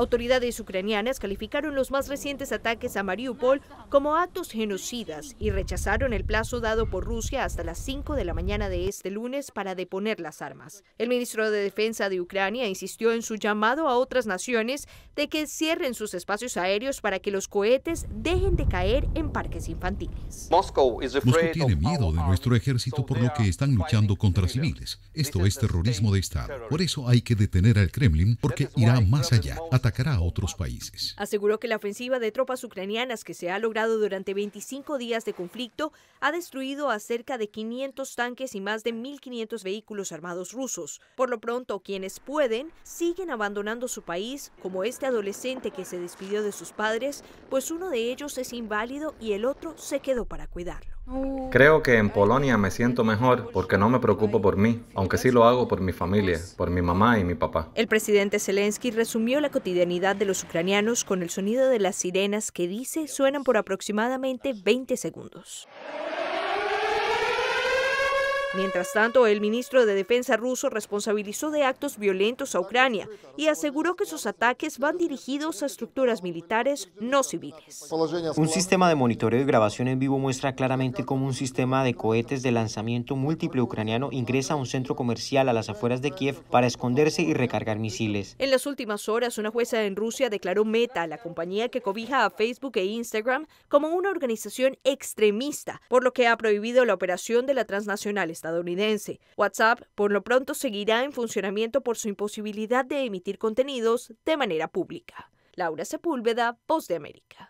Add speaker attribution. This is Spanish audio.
Speaker 1: Autoridades ucranianas calificaron los más recientes ataques a Mariupol como actos genocidas y rechazaron el plazo dado por Rusia hasta las 5 de la mañana de este lunes para deponer las armas. El ministro de Defensa de Ucrania insistió en su llamado a otras naciones de que cierren sus espacios aéreos para que los cohetes dejen de caer en parques infantiles.
Speaker 2: Moscú
Speaker 3: tiene miedo de nuestro ejército por lo que están luchando contra civiles. Esto es terrorismo de Estado. Por eso hay que detener al Kremlin porque irá más allá a otros países.
Speaker 1: Aseguró que la ofensiva de tropas ucranianas que se ha logrado durante 25 días de conflicto ha destruido a cerca de 500 tanques y más de 1.500 vehículos armados rusos. Por lo pronto, quienes pueden siguen abandonando su país, como este adolescente que se despidió de sus padres, pues uno de ellos es inválido y el otro se quedó para cuidarlo. Creo
Speaker 4: que en Polonia me siento mejor porque no me preocupo por mí, aunque sí lo hago por mi familia, por mi mamá y mi papá.
Speaker 1: El presidente Zelensky resumió la cotidianidad de los ucranianos con el sonido de las sirenas que dice suenan por aproximadamente 20 segundos. Mientras tanto, el ministro de Defensa ruso responsabilizó de actos violentos a Ucrania y aseguró que sus ataques van dirigidos a estructuras militares no civiles. Un sistema
Speaker 2: de monitoreo y grabación en vivo muestra claramente cómo un sistema de cohetes de lanzamiento múltiple ucraniano ingresa a un centro comercial a las afueras de Kiev para esconderse y recargar misiles.
Speaker 1: En las últimas horas, una jueza en Rusia declaró Meta, la compañía que cobija a Facebook e Instagram, como una organización extremista, por lo que ha prohibido la operación de la transnacional estadounidense. WhatsApp por lo pronto seguirá en funcionamiento por su imposibilidad de emitir contenidos de manera pública. Laura Sepúlveda, Voz de América.